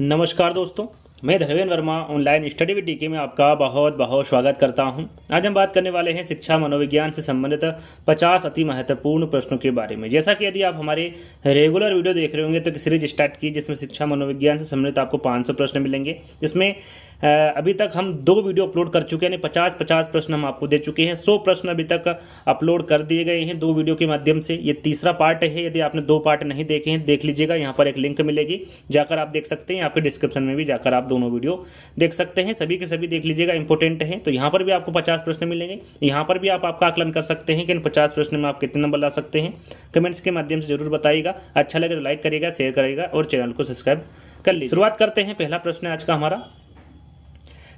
नमस्कार दोस्तों मैं धर्मेंद्र वर्मा ऑनलाइन स्टडी विटी के में आपका बहुत बहुत स्वागत करता हूं। आज हम बात करने वाले हैं शिक्षा मनोविज्ञान से संबंधित 50 अति महत्वपूर्ण प्रश्नों के बारे में जैसा कि यदि आप हमारे रेगुलर वीडियो देख रहे होंगे तो सीरीज स्टार्ट की जिसमें शिक्षा मनोविज्ञान से संबंधित आपको पाँच प्रश्न मिलेंगे जिसमें अभी तक हम दो वीडियो अपलोड कर चुके हैं पचास पचास प्रश्न हम आपको दे चुके हैं सौ प्रश्न अभी तक अपलोड कर दिए गए हैं दो वीडियो के माध्यम से ये तीसरा पार्ट है यदि आपने दो पार्ट नहीं देखे हैं देख लीजिएगा यहाँ पर एक लिंक मिलेगी जाकर आप देख सकते हैं यहाँ पर डिस्क्रिप्शन में भी जाकर आप दोनों वीडियो देख सकते हैं सभी के सभी देख लीजिएगा इंपॉर्टेंट है तो यहाँ पर भी आपको पचास प्रश्न मिलेंगे यहाँ पर भी आप आपका आकलन कर सकते हैं कि इन पचास प्रश्न में आप कितने नंबर ला सकते हैं कमेंट्स के माध्यम से जरूर बताइएगा अच्छा लगे तो लाइक करिएगा शेयर करिएगा और चैनल को सब्सक्राइब कर लीजिए शुरुआत करते हैं पहला प्रश्न आज का हमारा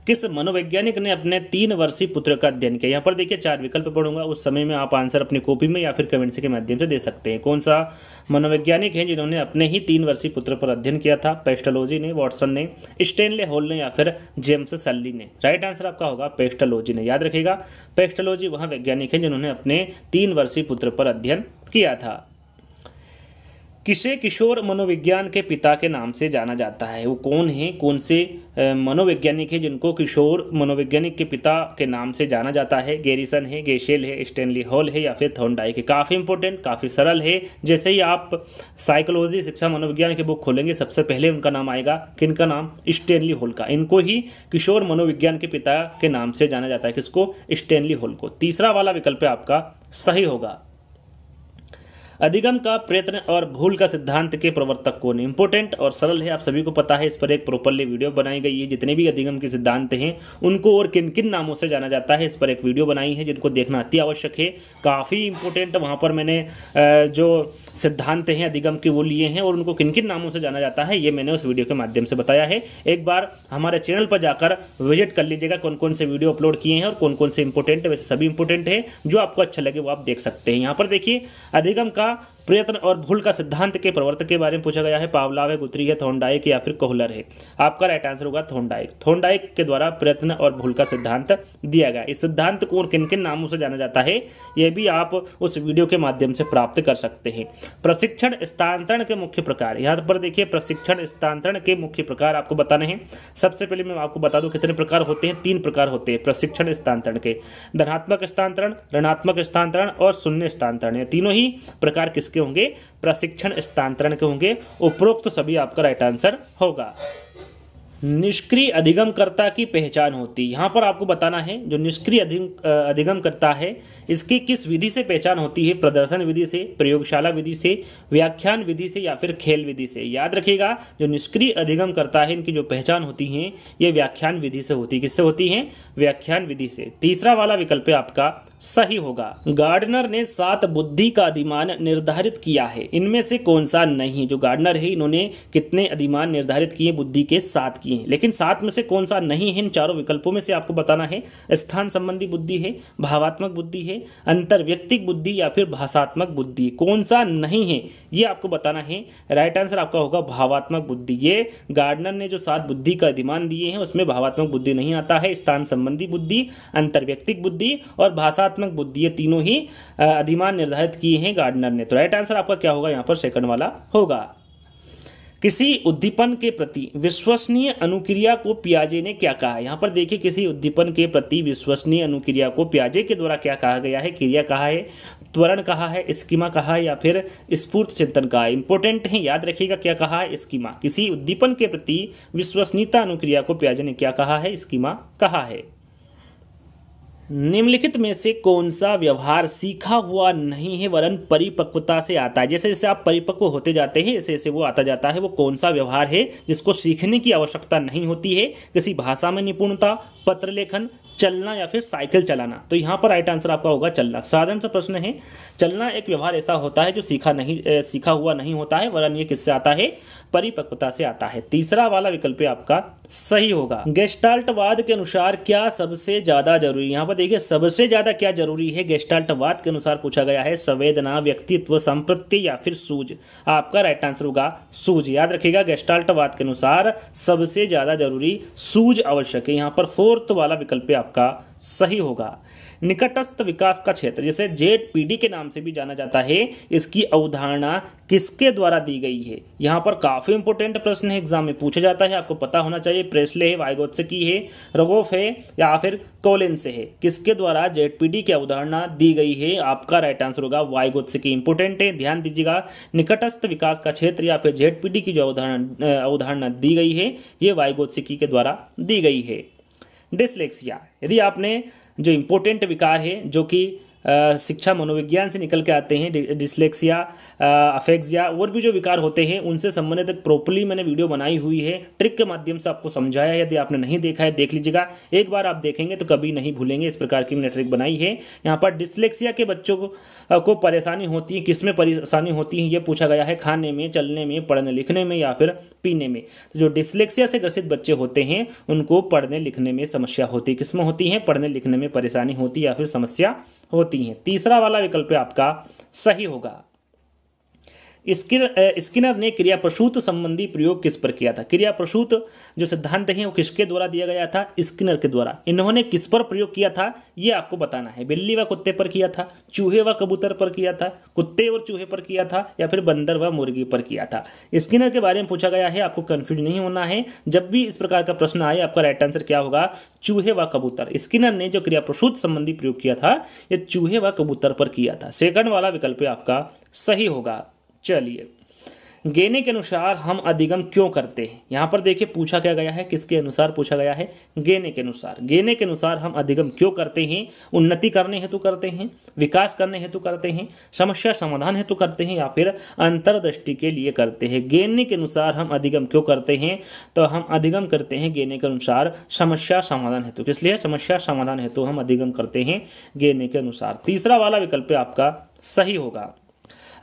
किस मनोवैज्ञानिक ने अपने तीन वर्षीय पुत्र का अध्ययन किया यहाँ पर देखिए चार विकल्प पढ़ूंगा उस समय में आप आंसर अपनी कॉपी में या फिर कमेंट्स के माध्यम से दे सकते हैं कौन सा मनोवैज्ञानिक है जिन्होंने अपने ही तीन वर्षीय पुत्र पर अध्ययन किया था पेस्टोलॉजी ने वॉटसन ने स्टेनले हॉल ने या फिर जेम्स सल्ली ने राइट आंसर आपका होगा पेस्टोलॉजी ने याद रखेगा पेस्टोलॉजी वह वैज्ञानिक है जिन्होंने अपने तीन वर्षीय पुत्र पर अध्ययन किया था किसे किशोर मनोविज्ञान के पिता के नाम से जाना जाता है वो कौन है कौन से मनोवैज्ञानिक है जिनको किशोर मनोवैज्ञानिक के पिता के नाम से जाना जाता है गेरिसन है गेशेल है स्टेनली हॉल है या फिर थोंडाइक है काफ़ी इंपॉर्टेंट काफ़ी सरल है जैसे ही आप साइकोलॉजी शिक्षा मनोविज्ञान की बुक खोलेंगे सबसे पहले उनका नाम आएगा का नाम स्टेनली हॉल का इनको ही किशोर मनोविज्ञान के पिता के नाम से जाना जाता है किसको स्टेनली हॉल को तीसरा वाला विकल्प आपका सही होगा अधिगम का प्रयत्न और भूल का सिद्धांत के प्रवर्तक कौन इंपोर्टेंट और सरल है आप सभी को पता है इस पर एक प्रॉपरली वीडियो बनाई गई है जितने भी अधिगम के सिद्धांत हैं उनको और किन किन नामों से जाना जाता है इस पर एक वीडियो बनाई है जिनको देखना अति आवश्यक है काफ़ी इंपोर्टेंट वहाँ पर मैंने जो सिद्धांत हैं अधिगम के वो लिए हैं और उनको किन किन नामों से जाना जाता है ये मैंने उस वीडियो के माध्यम से बताया है एक बार हमारे चैनल पर जाकर विजिट कर लीजिएगा कौन कौन से वीडियो अपलोड किए हैं और कौन कौन से इंपोर्टेंट है वैसे सभी इंपोर्टेंट है जो आपको अच्छा लगे वो आप देख सकते हैं यहाँ पर देखिए अधिगम का प्रयत्न और भूल का सिद्धांत के प्रवर्तक के बारे में पूछा गया है पावलावे है गुत्री है थोंडाइक या फिर कोहलर है आपका राइट आंसर होगा थोंडाइक थोंडाइक के द्वारा प्रयत्न और भूल का सिद्धांत दिया गया इस सिद्धांत को किन किन नामों से जाना जाता है यह भी आप उस वीडियो के माध्यम से प्राप्त कर सकते हैं प्रशिक्षण स्थानांतरण के मुख्य प्रकार यहाँ पर देखिए प्रशिक्षण स्थानांतरण के मुख्य प्रकार आपको बताने हैं सबसे पहले मैं आपको बता दूँ कितने प्रकार होते हैं तीन प्रकार होते हैं प्रशिक्षण स्थानांतरण के धनात्मक स्थानांतरण ऋणात्मक स्थानांतरण और शून्य स्थानांतरण ये तीनों ही प्रकार किसके किसके होंगे प्रशिक्षण स्थानांतरण के होंगे उपरोक्त तो सभी आपका राइट आंसर होगा निष्क्रिय अधिगमकर्ता की पहचान होती यहाँ पर आपको बताना है जो निष्क्रिय अधिगम अधिगमकर्ता है इसकी किस विधि से पहचान होती है प्रदर्शन विधि से प्रयोगशाला विधि से व्याख्यान विधि से या फिर खेल विधि से याद रखिएगा जो निष्क्रिय अधिगमकर्ता है इनकी जो पहचान होती है ये व्याख्यान विधि से होती है किससे होती है व्याख्यान विधि से तीसरा वाला विकल्प है आपका सही होगा गार्डनर ने सात बुद्धि का अधिमान निर्धारित किया है इनमें से कौन सा नहीं जो गार्डनर है इन्होंने कितने अधिमान निर्धारित किए बुद्धि के सात किए हैं लेकिन सात में से कौन सा नहीं है इन चारों विकल्पों में से आपको बताना है स्थान संबंधी बुद्धि है भावात्मक बुद्धि है अंतर्व्यक्तिक बुद्धि या फिर भाषात्मक बुद्धि कौन सा नहीं है ये आपको बताना है राइट आंसर आपका होगा भावात्मक बुद्धि ये गार्डनर ने जो सात बुद्धि का अधिमान दिए हैं उसमें भावात्मक बुद्धि नहीं आता है स्थान संबंधी बुद्धि अंतर्व्यक्तिक बुद्धि और भाषा सकारात्मक बुद्धि ये तीनों ही अधिमान निर्धारित किए हैं गार्डनर ने तो राइट आंसर आपका क्या होगा यहाँ पर सेकंड वाला होगा किसी उद्दीपन के प्रति विश्वसनीय अनुक्रिया को पियाजे ने क्या कहा यहाँ पर देखिए किसी उद्दीपन के प्रति विश्वसनीय अनुक्रिया को पियाजे के द्वारा क्या कहा गया है क्रिया कहा है त्वरण कहा है स्कीमा कहा है या फिर स्फूर्त चिंतन कहा है इंपॉर्टेंट है याद रखिएगा क्या कहा है स्कीमा किसी उद्दीपन के प्रति विश्वसनीयता अनुक्रिया को पियाजे ने क्या कहा है स्कीमा कहा है निम्नलिखित में से कौन सा व्यवहार सीखा हुआ नहीं है वरन परिपक्वता से आता है जैसे जैसे आप परिपक्व होते जाते हैं ऐसे ऐसे वो आता जाता है वो कौन सा व्यवहार है जिसको सीखने की आवश्यकता नहीं होती है किसी भाषा में निपुणता पत्र लेखन चलना या फिर साइकिल चलाना तो यहाँ पर राइट आंसर आपका होगा चलना साधारण सा प्रश्न है चलना एक व्यवहार ऐसा होता है जो सीखा नहीं ए, सीखा हुआ नहीं होता है वरन ये किससे आता है परिपक्वता से आता है तीसरा वाला विकल्प आपका सही होगा गेस्टाल्टवाद के अनुसार क्या सबसे ज्यादा जरूरी यहाँ पर देखिए सबसे ज्यादा क्या जरूरी है गेस्टाल्टवाद के अनुसार पूछा गया है संवेदना व्यक्तित्व संप्रति या फिर सूझ आपका राइट आंसर होगा सूझ याद रखेगा गेस्टाल्टवाद के अनुसार सबसे ज्यादा जरूरी सूझ आवश्यक है यहाँ पर फोर्थ वाला विकल्प आप आपका सही होगा निकटस्थ विकास का क्षेत्र जिसे जेट पीडी के नाम से भी जाना जाता है इसकी अवधारणा किसके द्वारा दी गई है यहाँ पर काफ़ी इंपॉर्टेंट प्रश्न है एग्जाम में पूछा जाता है आपको पता होना चाहिए प्रेसले है वाइगोत से की है रगोफ है या फिर कोलिन से है किसके द्वारा जेट पीडी की अवधारणा दी गई है आपका राइट आंसर होगा वाइगोत से की इंपॉर्टेंट है ध्यान दीजिएगा निकटस्थ विकास का क्षेत्र या फिर जेट की जो अवधारणा अवधारणा दी गई है ये वाइगोत्सिकी के द्वारा दी गई है डिसलेक्सिया यदि आपने जो इम्पोर्टेंट विकार है जो कि शिक्षा मनोविज्ञान से निकल के आते हैं डिसलेक्सिया अफेक्ट्स या और भी जो विकार होते हैं उनसे संबंधित एक प्रॉपरली मैंने वीडियो बनाई हुई है ट्रिक के माध्यम से आपको समझाया यदि आपने नहीं देखा है देख लीजिएगा एक बार आप देखेंगे तो कभी नहीं भूलेंगे इस प्रकार की मैंने ट्रिक बनाई है यहाँ पर डिस्लेक्सिया के बच्चों को, को परेशानी होती है किस में परेशानी होती है ये पूछा गया है खाने में चलने में पढ़ने लिखने में या फिर पीने में तो जो डिस्लेक्सिया से ग्रसित बच्चे होते हैं उनको पढ़ने लिखने में समस्या होती है किसमें होती है पढ़ने लिखने में परेशानी होती है या फिर समस्या होती है तीसरा वाला विकल्प आपका सही होगा स्किनर ने क्रिया प्रसूत संबंधी प्रयोग किस पर किया था क्रिया प्रसूत जो सिद्धांत है वो किसके द्वारा दिया गया था स्किनर के द्वारा इन्होंने किस पर प्रयोग किया था ये आपको बताना है बिल्ली व कुत्ते पर किया था चूहे व कबूतर पर किया था कुत्ते और चूहे पर किया था या फिर बंदर व मुर्गी पर किया था स्किनर के बारे में पूछा गया है आपको कन्फ्यूज नहीं होना है जब भी इस प्रकार का प्रश्न आए आपका राइट आंसर क्या होगा चूहे व कबूतर स्किनर ने जो क्रिया प्रसूत संबंधी प्रयोग किया था यह चूहे व कबूतर पर किया था सेकंड वाला विकल्प आपका सही होगा चलिए गेने के अनुसार हम अधिगम क्यों करते हैं यहाँ पर देखिए पूछा क्या गया है किसके अनुसार पूछा गया है गेने के अनुसार गेने के अनुसार हम अधिगम क्यों करते हैं उन्नति करने हेतु करते हैं विकास करने हेतु करते हैं समस्या समाधान हेतु करते हैं या फिर अंतर्दृष्टि के लिए करते हैं गेने के अनुसार हम अधिगम क्यों करते हैं तो हम अधिगम करते हैं गेने के अनुसार समस्या समाधान हेतु किस लिए समस्या समाधान हेतु हम अधिगम करते हैं गेने के अनुसार तीसरा वाला विकल्प आपका सही होगा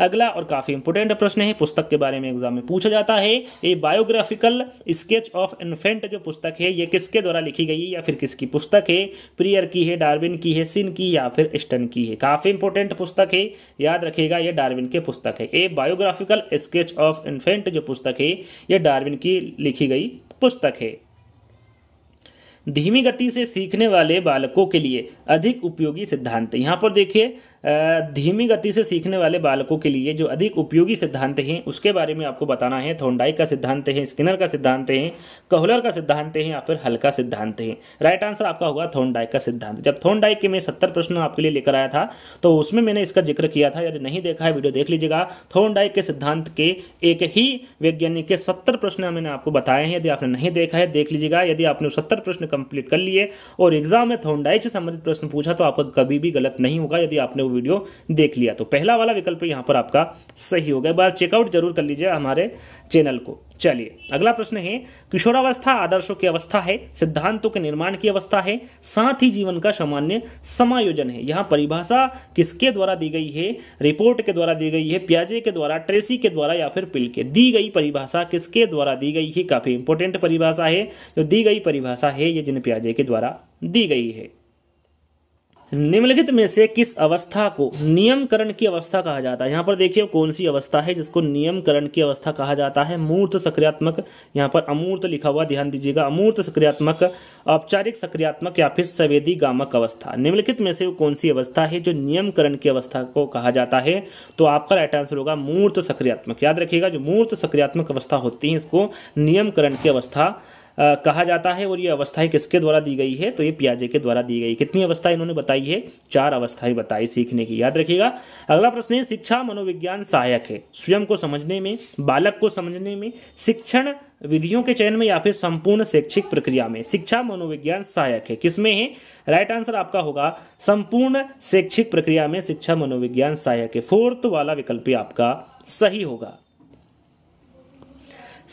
अगला और काफ़ी इंपोर्टेंट प्रश्न है पुस्तक के बारे में एग्जाम में पूछा जाता है a biographical sketch of infant जो पुस्तक है ये किसके द्वारा लिखी गई है या फिर किसकी पुस्तक है प्रियर की है डार्विन की है सिन की या फिर स्टन की है काफ़ी इंपोर्टेंट पुस्तक है याद रखेगा ये डार्विन के पुस्तक है a biographical sketch of infant जो पुस्तक है यह डार्विन की लिखी गई पुस्तक है धीमी गति से सीखने वाले बालकों के लिए अधिक उपयोगी सिद्धांत यहाँ पर देखिए धीमी गति से सीखने वाले बालकों के लिए जो अधिक उपयोगी सिद्धांत हैं उसके बारे में आपको बताना है थोंडाई का सिद्धांत है स्किनर का सिद्धांत है कहलर का सिद्धांत है या फिर हल्का सिद्धांत है राइट आंसर आपका होगा थोंडाई का सिद्धांत जब थोंडाई के मैं सत्तर प्रश्न आपके लिए लेकर आया था तो उसमें मैंने इसका जिक्र किया था यदि नहीं देखा है वीडियो देख लीजिएगा थोंडाई के सिद्धांत के एक ही वैज्ञानिक के सत्तर प्रश्न मैंने आपको बताए हैं यदि आपने नहीं देखा है देख लीजिएगा यदि आपने सत्तर प्रश्न कंप्लीट कर लिए और एग्जाम में थोंडाई से संबंधित प्रश्न पूछा तो आपका कभी भी गलत नहीं होगा यदि आपने वीडियो देख लिया तो पहला वाला विकल्प यहाँ पर आपका सही हो गया बार चेकआउट जरूर कर लीजिए हमारे चैनल को चलिए अगला प्रश्न है किशोरावस्था आदर्शों की अवस्था है सिद्धांतों के निर्माण की अवस्था है साथ ही जीवन का सामान्य समायोजन है यहाँ परिभाषा किसके द्वारा दी गई है रिपोर्ट के द्वारा दी गई है प्याजे के द्वारा ट्रेसी के द्वारा या फिर पिल के दी गई परिभाषा किसके द्वारा दी गई है काफी इंपोर्टेंट परिभाषा है जो दी गई परिभाषा है ये जिन प्याजे के द्वारा दी गई है निम्नलिखित में से किस अवस्था को नियमकरण की अवस्था कहा जाता है यहाँ पर देखिए कौन सी अवस्था है जिसको नियमकरण की अवस्था कहा जाता है मूर्त सक्रियात्मक यहाँ पर अमूर्त लिखा हुआ ध्यान दीजिएगा अमूर्त सक्रियात्मक औपचारिक सक्रियात्मक या फिर सवेदी गामक अवस्था निम्नलिखित में से कौन सी अवस्था है जो नियमकरण की अवस्था को कहा जाता है तो आपका राइट आंसर होगा मूर्त सक्रियात्मक याद रखिएगा जो मूर्त सक्रियात्मक अवस्था होती है इसको नियमकरण की अवस्था कहा जाता है और ये अवस्थाएं किसके द्वारा दी गई है तो ये पियाजे के द्वारा दी गई कितनी अवस्था इन्होंने बताई है चार अवस्थाएं बताई सीखने की याद रखिएगा अगला प्रश्न है शिक्षा मनोविज्ञान सहायक है स्वयं को समझने में बालक को समझने में शिक्षण विधियों के चयन में या फिर संपूर्ण शैक्षिक प्रक्रिया में शिक्षा मनोविज्ञान सहायक है किसमें है राइट आंसर आपका होगा संपूर्ण शैक्षिक प्रक्रिया में शिक्षा मनोविज्ञान सहायक है फोर्थ वाला विकल्प आपका सही होगा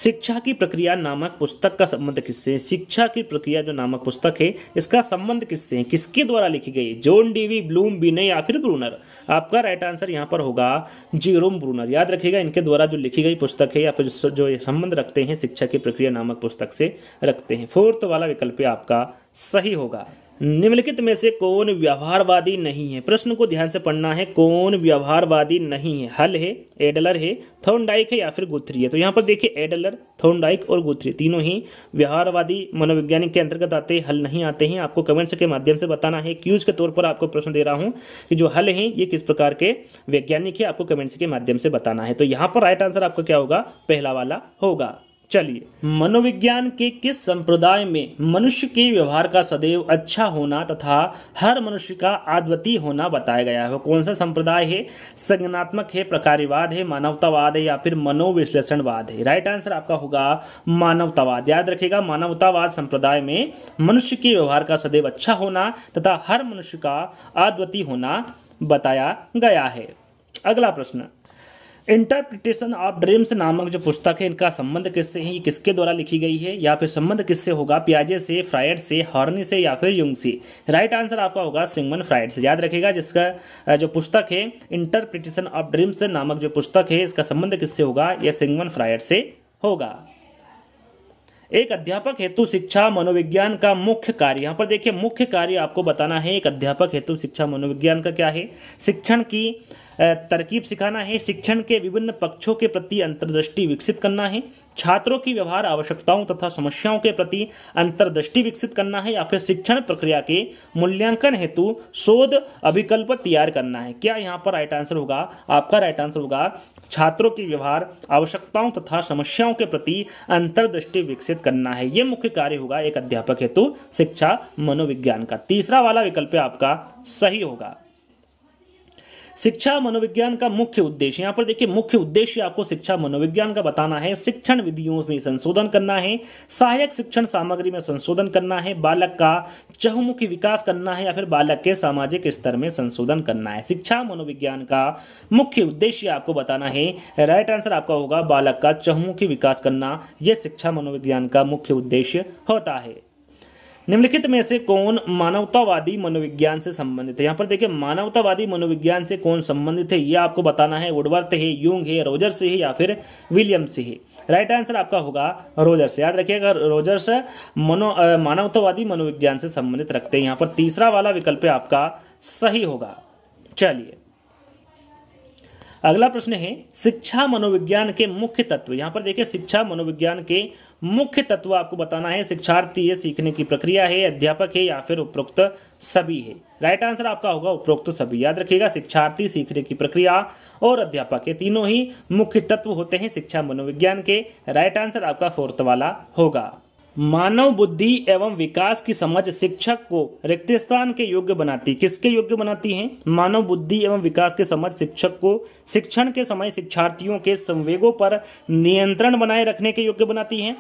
शिक्षा की प्रक्रिया नामक पुस्तक का संबंध किससे शिक्षा की प्रक्रिया जो नामक पुस्तक है इसका संबंध किससे है किसके द्वारा लिखी गई जोन डीवी ब्लूम बीने या फिर ब्रूनर आपका राइट आंसर यहाँ पर होगा जीरोम ब्रूनर याद रखिएगा इनके द्वारा जो लिखी गई पुस्तक है या फिर जो ये संबंध रखते हैं शिक्षा की प्रक्रिया नामक पुस्तक से रखते हैं फोर्थ वाला विकल्प आपका सही होगा निम्नलिखित में से कौन व्यवहारवादी नहीं है प्रश्न को ध्यान से पढ़ना है कौन व्यवहारवादी नहीं है हल है एडलर है थोनडाइक है या फिर गुथरी है तो यहाँ पर देखिए एडलर थोनडाइक और गुथरी तीनों ही व्यवहारवादी मनोवैज्ञानिक के अंतर्गत आते हैं हल नहीं आते हैं आपको कमेंट्स के माध्यम से बताना है क्यूज के तौर पर आपको प्रश्न दे रहा हूँ कि जो हल है ये किस प्रकार के वैज्ञानिक है आपको कमेंट्स के माध्यम से बताना है तो यहाँ पर राइट आंसर आपका क्या होगा पहला वाला होगा चलिए मनोविज्ञान के किस संप्रदाय में मनुष्य के व्यवहार का सदैव अच्छा होना तथा हर मनुष्य का आद्वती होना बताया गया है कौन सा संप्रदाय है संगनात्मक है प्रकारीवाद है मानवतावाद है या फिर मनोविश्लेषणवाद है राइट आंसर आपका होगा मानवतावाद याद रखेगा मानवतावाद संप्रदाय में मनुष्य के व्यवहार का सदैव अच्छा होना तथा हर मनुष्य का आद्वती होना बताया गया है अगला प्रश्न इंटरप्रिटेशन ऑफ ड्रीम्स नामक जो पुस्तक है इनका संबंध किससे है किसके द्वारा लिखी गई है या फिर संबंध किससे होगा प्याजे से फ्रायड से हॉर्नी से या फिर युग से राइट आंसर आपका होगा सिंगमन फ्रायड से याद रखेगा जिसका जो पुस्तक है इंटरप्रिटेशन ऑफ ड्रीम्स नामक जो पुस्तक है इसका संबंध किससे होगा यह सिंगमन फ्रायड से होगा एक अध्यापक हेतु शिक्षा मनोविज्ञान का मुख्य कार्य यहाँ पर देखिए मुख्य कार्य आपको बताना है एक अध्यापक हेतु शिक्षा मनोविज्ञान का क्या है शिक्षण की तरकीब सिखाना है शिक्षण के विभिन्न पक्षों के प्रति अंतर्दृष्टि विकसित करना है छात्रों की व्यवहार आवश्यकताओं तथा समस्याओं के प्रति अंतर्दृष्टि विकसित करना है या फिर शिक्षण प्रक्रिया के मूल्यांकन हेतु शोध अभिकल्प तैयार करना है क्या यहाँ पर राइट आंसर होगा आपका राइट आंसर होगा छात्रों की व्यवहार आवश्यकताओं तथा समस्याओं के प्रति अंतर्दृष्टि विकसित करना है ये मुख्य कार्य होगा एक अध्यापक हेतु शिक्षा मनोविज्ञान का तीसरा वाला विकल्प आपका सही होगा शिक्षा मनोविज्ञान का मुख्य उद्देश्य यहाँ पर देखिए मुख्य उद्देश्य आपको शिक्षा मनोविज्ञान का बताना है शिक्षण विधियों में संशोधन करना है सहायक शिक्षण सामग्री में संशोधन करना है बालक का चहुमुखी विकास करना है या फिर बालक के सामाजिक स्तर में संशोधन करना है शिक्षा मनोविज्ञान का मुख्य उद्देश्य आपको बताना है राइट आंसर आपका होगा बालक का चहुमुखी विकास करना यह शिक्षा मनोविज्ञान का मुख्य उद्देश्य होता है निम्नलिखित में से कौन मानवतावादी मनोविज्ञान से संबंधित है यहाँ पर देखिए मानवतावादी मनोविज्ञान से कौन संबंधित है ये आपको बताना है वुडवर्थ है यूंग है रोजर्स है या फिर विलियम्स है राइट आंसर आपका होगा रोजर्स याद रखिएगा रोजर्स मनो मानवतावादी मनोविज्ञान से संबंधित रखते हैं यहाँ पर तीसरा वाला विकल्प आपका सही होगा चलिए अगला प्रश्न है शिक्षा मनोविज्ञान के मुख्य तत्व यहाँ पर देखिए शिक्षा मनोविज्ञान के मुख्य तत्व आपको बताना है शिक्षार्थी ये सीखने की प्रक्रिया है अध्यापक है या फिर उपरोक्त सभी है राइट आंसर आपका होगा उपरोक्त सभी याद रखिएगा शिक्षार्थी सीखने की प्रक्रिया और अध्यापक ये तीनों ही मुख्य तत्व होते हैं शिक्षा मनोविज्ञान के राइट आंसर आपका फोर्थ वाला होगा मानव बुद्धि एवं विकास की समझ शिक्षक को रिक्त स्थान के योग्य बनाती किसके योग्य बनाती है मानव बुद्धि एवं विकास की समझ शिक्षक को शिक्षण के समय शिक्षार्थियों के संवेगों पर नियंत्रण बनाए रखने के योग्य बनाती है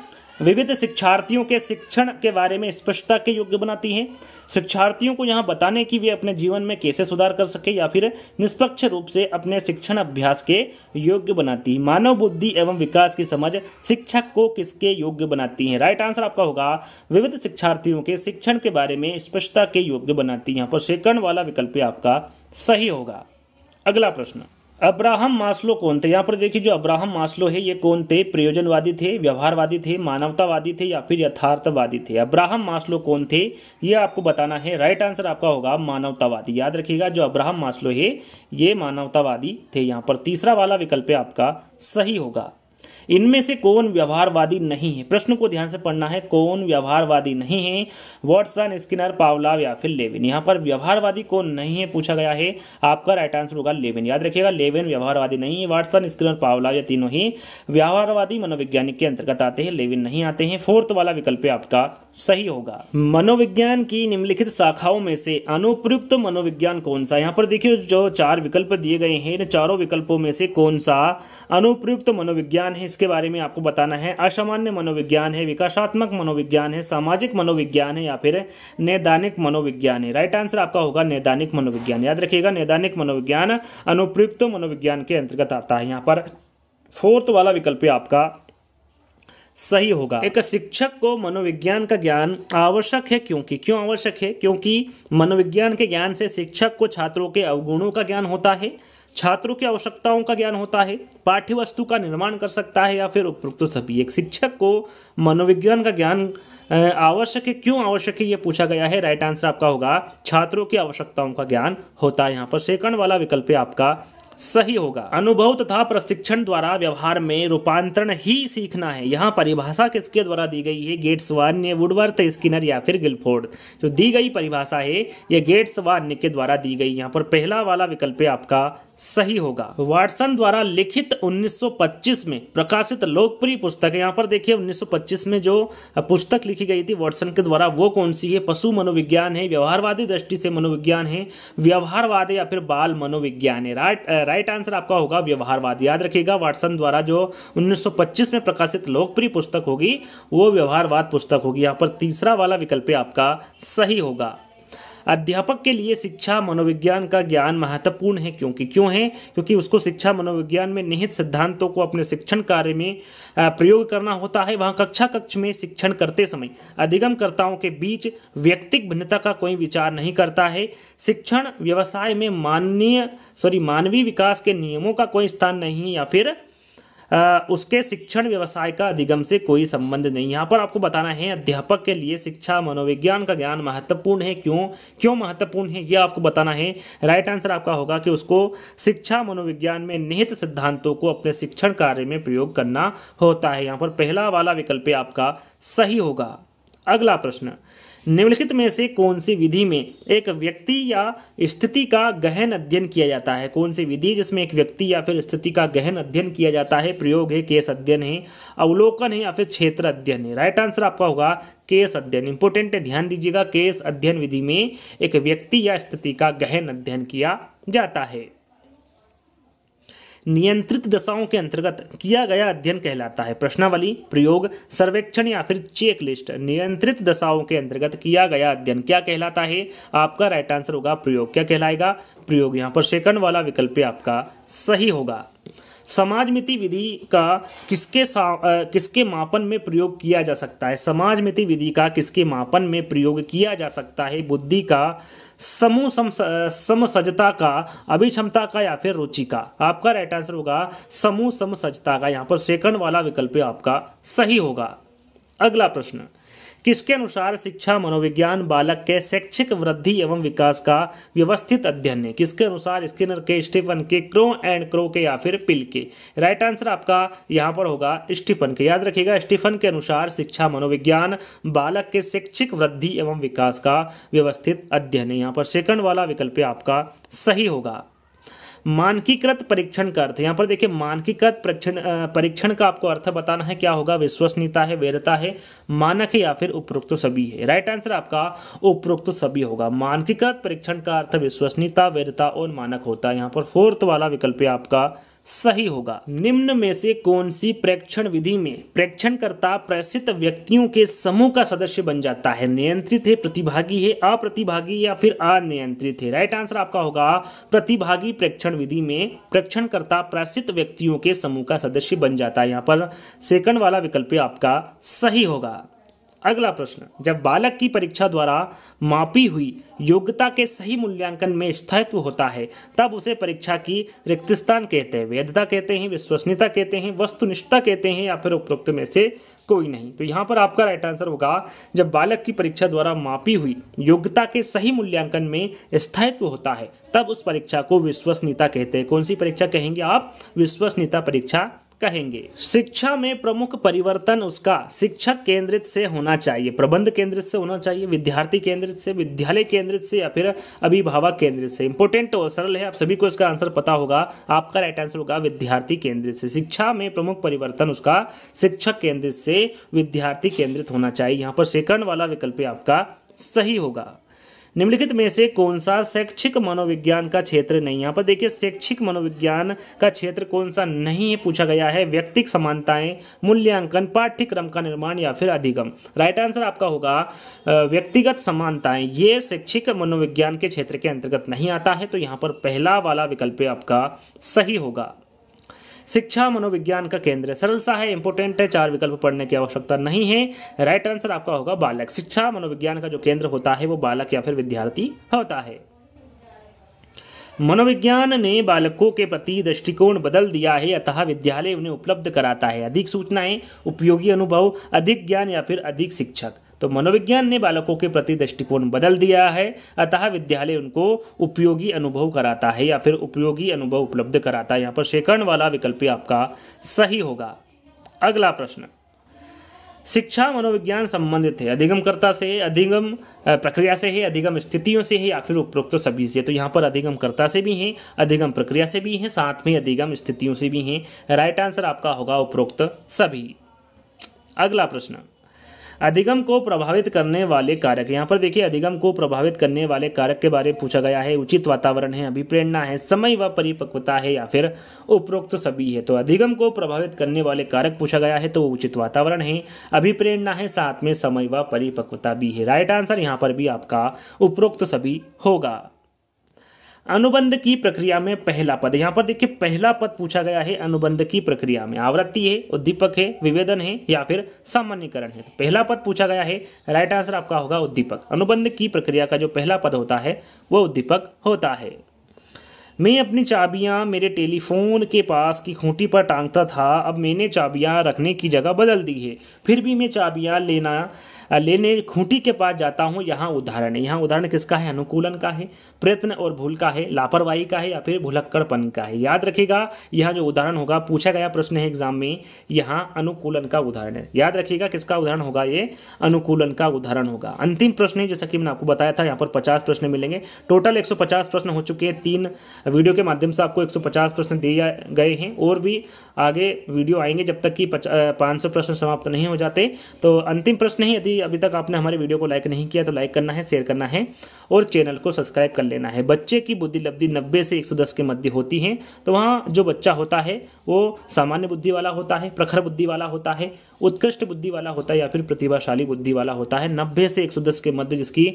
विविध शिक्षार्थियों के शिक्षण के बारे में स्पष्टता के योग्य बनाती हैं शिक्षार्थियों को यहाँ बताने की वे अपने जीवन में कैसे सुधार कर सके या फिर निष्पक्ष रूप से अपने शिक्षण अभ्यास के योग्य बनाती है मानव बुद्धि एवं विकास की समझ शिक्षक को किसके योग्य बनाती है राइट आंसर आपका होगा विविध शिक्षार्थियों के शिक्षण के बारे में स्पष्टता के योग्य बनाती है यहाँ पर सेकंड वाला विकल्प आपका सही होगा अगला प्रश्न अब्राहम मास्लो कौन थे यहाँ पर देखिए जो अब्राहम मास्लो है ये कौन थे प्रयोजनवादी थे व्यवहारवादी थे मानवतावादी थे या फिर यथार्थवादी थे अब्राहम मास्लो कौन थे ये आपको बताना है राइट आंसर आपका होगा मानवतावादी याद रखिएगा जो अब्राहम मास्लो है ये मानवतावादी थे यहाँ पर तीसरा वाला विकल्प आपका सही होगा इनमें से कौन व्यवहारवादी नहीं है प्रश्न को ध्यान से पढ़ना है कौन व्यवहारवादी नहीं है वॉटसन स्किनर पावलाव या फिर लेविन यहाँ पर व्यवहारवादी कौन नहीं है पूछा गया है आपका राइट आंसर होगा लेविन याद रखिएगा लेविन व्यवहारवादी नहीं है वॉटसन स्किनर पावलाव या तीनों ही व्यवहारवादी मनोविज्ञानिक के अंतर्गत आते हैं लेविन नहीं आते हैं फोर्थ वाला विकल्प आपका सही होगा मनोविज्ञान की निम्नलिखित शाखाओं में से अनुप्रयुक्त मनोविज्ञान कौन सा यहाँ पर देखिए जो चार विकल्प दिए गए हैं इन चारों विकल्पों में से कौन सा अनुप्रयुक्त मनोविज्ञान है इसके बारे में आपको बताना है असामान्य मनोविज्ञान है विकासात्मक मनोविज्ञान है सामाजिक मनोविज्ञान है या फिर नैदानिक मनोविज्ञान है राइट आंसर आपका होगा नैदानिक मनोविज्ञान याद रखिएगा नैदानिक मनोविज्ञान अनुप्रयुक्त मनोविज्ञान के अंतर्गत आता है यहाँ पर फोर्थ वाला विकल्प आपका सही होगा एक शिक्षक को मनोविज्ञान का ज्ञान आवश्यक है क्योंकि क्यों आवश्यक है क्योंकि मनोविज्ञान के ज्ञान से शिक्षक को छात्रों के अवगुणों का ज्ञान होता है छात्रों की आवश्यकताओं का ज्ञान होता है पाठ्य वस्तु का निर्माण कर सकता है या फिर उपरोक्त सभी एक शिक्षक को मनोविज्ञान का ज्ञान आवश्यक है क्यों आवश्यक है ये पूछा गया है राइट आंसर आपका होगा छात्रों की आवश्यकताओं का ज्ञान होता है यहाँ पर सेकंड वाला विकल्प आपका सही होगा अनुभव तथा प्रशिक्षण द्वारा व्यवहार में रूपांतरण ही सीखना है यहाँ परिभाषा किसके द्वारा दी गई है गेट्स वान्य वुडवर्थ स्किनर या फिर गिलफोर्ड जो दी गई परिभाषा है ये गेट्स वान्य के द्वारा दी गई यहाँ पर पहला वाला विकल्प आपका सही होगा वाटसन द्वारा लिखित 1925 में प्रकाशित लोकप्रिय पुस्तक यहाँ पर देखिए 1925 में जो पुस्तक लिखी गई थी वाटसन के द्वारा वो कौन सी है पशु मनोविज्ञान है व्यवहारवादी दृष्टि से मनोविज्ञान है व्यवहारवाद या फिर बाल मनोविज्ञान है राइट राइट आंसर आपका होगा व्यवहारवाद याद रखिएगा वाटसन द्वारा जो उन्नीस में प्रकाशित लोकप्रिय पुस्तक होगी वो व्यवहारवाद पुस्तक होगी यहाँ पर तीसरा वाला विकल्प आपका सही होगा अध्यापक के लिए शिक्षा मनोविज्ञान का ज्ञान महत्वपूर्ण है क्योंकि क्यों है क्योंकि उसको शिक्षा मनोविज्ञान में निहित सिद्धांतों को अपने शिक्षण कार्य में प्रयोग करना होता है वहाँ कक्षा कक्ष में शिक्षण करते समय अधिगमकर्ताओं के बीच व्यक्तिक भिन्नता का कोई विचार नहीं करता है शिक्षण व्यवसाय में माननीय सॉरी मानवीय विकास के नियमों का कोई स्थान नहीं या फिर उसके शिक्षण व्यवसाय का अधिगम से कोई संबंध नहीं यहाँ पर आपको बताना है अध्यापक के लिए शिक्षा मनोविज्ञान का ज्ञान महत्वपूर्ण है क्यों क्यों महत्वपूर्ण है यह आपको बताना है राइट आंसर आपका होगा कि उसको शिक्षा मनोविज्ञान में निहित सिद्धांतों को अपने शिक्षण कार्य में प्रयोग करना होता है यहाँ पर पहला वाला विकल्प आपका सही होगा अगला प्रश्न निम्नलिखित में से कौन सी विधि में एक व्यक्ति या स्थिति का गहन अध्ययन किया जाता है कौन सी विधि जिसमें एक व्यक्ति या फिर स्थिति का गहन अध्ययन किया जाता है प्रयोग है केस अध्ययन है अवलोकन है या फिर क्षेत्र अध्ययन है राइट आंसर आपका होगा केस अध्ययन इंपोर्टेंट है ध्यान दीजिएगा केस अध्ययन विधि में एक व्यक्ति या स्थिति का गहन अध्ययन किया जाता है नियंत्रित दशाओं के अंतर्गत किया गया अध्ययन कहलाता है प्रश्नावली प्रयोग सर्वेक्षण या फिर चेकलिस्ट नियंत्रित दशाओं के अंतर्गत किया गया अध्ययन क्या कहलाता है आपका राइट आंसर होगा प्रयोग क्या कहलाएगा प्रयोग यहाँ पर सेकंड वाला विकल्प आपका सही होगा समाजमिति विधि का किसके किसके मापन में प्रयोग किया जा सकता है समाजमिति विधि का किसके मापन में प्रयोग किया जा सकता है बुद्धि का समूह समसजता का अभिक्षमता का या फिर रुचि का आपका राइट आंसर होगा समूह समसजता का यहाँ पर सेकंड वाला विकल्प आपका सही होगा अगला प्रश्न किसके अनुसार शिक्षा मनोविज्ञान बालक के शैक्षिक वृद्धि एवं विकास का व्यवस्थित अध्ययन है किसके अनुसार स्किनर के स्टीफन के क्रो एंड क्रो के या फिर पिल के राइट आंसर आपका यहाँ पर होगा स्टीफन के याद रखिएगा स्टीफन के अनुसार शिक्षा मनोविज्ञान बालक के शैक्षिक वृद्धि एवं विकास का व्यवस्थित अध्ययन है यहाँ पर सेकंड वाला विकल्प आपका सही होगा मानकीकृत परीक्षण का अर्थ यहाँ पर देखिए मानकीकृत परीक्षण परीक्षण का आपको अर्थ बताना है क्या होगा विश्वसनीयता है वेदता है मानक है या फिर उपरोक्त सभी है राइट आंसर आपका उपरोक्त सभी होगा मानकीकृत परीक्षण का अर्थ विश्वसनीयता वेदता और मानक होता है यहाँ पर फोर्थ वाला विकल्प है आपका सही होगा निम्न में से कौन सी प्रेक्षण विधि में प्रेक्षणकर्ता प्रसित व्यक्तियों के समूह का सदस्य बन जाता है नियंत्रित है प्रतिभागी है अप्रतिभागी या फिर अनियंत्रित है राइट आंसर आपका होगा प्रतिभागी प्रेक्षण विधि में प्रेक्षणकर्ता प्रेषित व्यक्तियों के समूह का सदस्य बन जाता है यहाँ पर सेकंड वाला विकल्प आपका सही होगा अगला प्रश्न जब बालक की परीक्षा द्वारा मापी हुई योग्यता के सही मूल्यांकन में स्थायित्व होता है तब उसे परीक्षा की स्थान कहते हैं वैधता कहते हैं विश्वसनीयता कहते हैं वस्तुनिष्ठता कहते हैं या फिर उपरोक्त में से कोई नहीं तो यहाँ पर आपका राइट आंसर होगा जब बालक की परीक्षा द्वारा मापी हुई योग्यता के सही मूल्यांकन में स्थायित्व होता है तब उस परीक्षा को विश्वसनीयता कहते हैं कौन सी परीक्षा कहेंगे आप विश्वसनीयता परीक्षा कहेंगे शिक्षा में प्रमुख परिवर्तन उसका शिक्षक केंद्रित से होना चाहिए प्रबंध केंद्रित से होना चाहिए विद्यार्थी केंद्रित से विद्यालय केंद्रित से या फिर अभिभावक केंद्रित से इंपोर्टेंट और सरल है आप सभी को इसका आंसर पता होगा आपका राइट आंसर होगा विद्यार्थी केंद्रित से शिक्षा में प्रमुख परिवर्तन उसका शिक्षक केंद्रित से विद्यार्थी केंद्रित होना चाहिए यहाँ पर सेकंड वाला विकल्प आपका सही होगा निम्नलिखित में से कौन सा शैक्षिक मनोविज्ञान का क्षेत्र नहीं है यहाँ पर देखिए शैक्षिक मनोविज्ञान का क्षेत्र कौन सा नहीं है पूछा गया है व्यक्तिक समानताएं मूल्यांकन पाठ्यक्रम का निर्माण या फिर अधिगम राइट आंसर आपका होगा व्यक्तिगत समानताएं ये शैक्षिक मनोविज्ञान के क्षेत्र के अंतर्गत नहीं आता है तो यहाँ पर पहला वाला विकल्प आपका सही होगा शिक्षा मनोविज्ञान का केंद्र है सरल सा है इंपोर्टेंट है चार विकल्प पढ़ने की आवश्यकता नहीं है राइट आंसर आपका होगा बालक शिक्षा मनोविज्ञान का जो केंद्र होता है वो बालक या फिर विद्यार्थी होता है मनोविज्ञान ने बालकों के प्रति दृष्टिकोण बदल दिया है अतः विद्यालय उन्हें उपलब्ध कराता है अधिक सूचनाएं उपयोगी अनुभव अधिक ज्ञान या फिर अधिक शिक्षक तो मनोविज्ञान ने बालकों के प्रति दृष्टिकोण बदल दिया है अतः विद्यालय उनको उपयोगी अनुभव कराता है या फिर उपयोगी अनुभव उपलब्ध कराता है यहाँ पर शेखरण वाला विकल्प आपका सही होगा अगला प्रश्न शिक्षा मनोविज्ञान संबंधित है अधिगमकर्ता से अधिगम प्रक्रिया से है अधिगम स्थितियों से है या फिर उपरोक्त तो सभी से तो यहाँ पर अधिगमकर्ता से भी हैं अधिगम प्रक्रिया से भी हैं साथ में अधिगम स्थितियों से भी हैं राइट आंसर आपका होगा उपरोक्त तो सभी अगला प्रश्न अधिगम को प्रभावित करने वाले कारक यहाँ पर देखिए अधिगम को प्रभावित करने वाले कारक के बारे में पूछा गया है उचित वातावरण है अभिप्रेरणा है समय व परिपक्वता है या फिर उपरोक्त सभी है तो अधिगम को प्रभावित करने वाले कारक पूछा गया है तो उचित वातावरण है अभिप्रेरणा है साथ में समय व परिपक्वता भी है राइट आंसर यहाँ पर भी आपका उपरोक्त सभी होगा अनुबंध की प्रक्रिया में पहला पद यहाँ पर देखिए पहला पद पूछा गया है अनुबंध की प्रक्रिया में आवृत्ति है उद्दीपक है विवेदन है या फिर सामान्यकरण है तो पहला पद पूछा गया है राइट आंसर आपका होगा उद्दीपक अनुबंध की प्रक्रिया का जो पहला पद होता है वह उद्दीपक होता है मैं अपनी चाबियाँ मेरे टेलीफोन के पास की खूंटी पर टांगता था अब मैंने चाबियाँ रखने की जगह बदल दी है फिर भी मैं चाबियाँ लेना लेने खूंटी के पास जाता हूँ यहाँ उदाहरण है यहाँ उदाहरण किसका है अनुकूलन का है प्रयत्न और भूल का है लापरवाही का है या फिर भुलक्कड़पन का है याद रखिएगा यह जो उदाहरण होगा पूछा गया प्रश्न है एग्जाम में यहाँ अनुकूलन का उदाहरण है याद रखिएगा किसका उदाहरण होगा ये अनुकूलन का उदाहरण होगा अंतिम प्रश्न है जैसा कि मैंने आपको बताया था यहाँ पर पचास प्रश्न मिलेंगे टोटल एक प्रश्न हो चुके हैं तीन वीडियो के माध्यम से आपको एक प्रश्न दिए गए हैं और भी आगे वीडियो आएंगे जब तक कि पाँच प्रश्न समाप्त नहीं हो जाते तो अंतिम प्रश्न है यदि अभी तक आपने हमारे वीडियो को लाइक नहीं किया तो लाइक करना है शेयर करना है और चैनल को सब्सक्राइब कर लेना है बच्चे की बुद्धि लब्धि नब्बे से 110 के मध्य होती है तो वहाँ जो बच्चा होता है वो सामान्य बुद्धि वाला होता है प्रखर बुद्धि वाला होता है उत्कृष्ट बुद्धि वाला होता है या फिर प्रतिभाशाली बुद्धि वाला होता है नब्बे से एक के मध्य जिसकी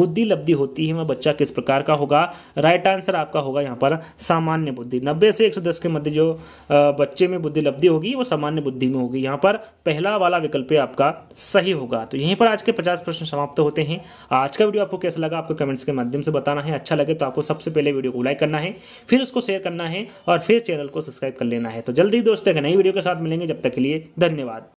बुद्धि लब्धि होती है वह बच्चा किस प्रकार का होगा राइट आंसर आपका होगा यहाँ पर सामान्य बुद्धि नब्बे से एक के मध्य जो बच्चे में बुद्धि लब्धि होगी वो सामान्य बुद्धि में होगी यहाँ पर पहला वाला विकल्प आपका सही होगा तो यहीं पर आज के पचास प्रश्न समाप्त होते हैं आज का वीडियो आपको कैसा लगा आपको कमेंट्स के माध्यम से बताना है अच्छा लगे तो आपको सबसे पहले वीडियो को लाइक करना है फिर उसको शेयर करना है और फिर चैनल को सब्सक्राइब कर लेना है तो जल्दी दोस्तों एक नई वीडियो के साथ मिलेंगे जब तक के लिए धन्यवाद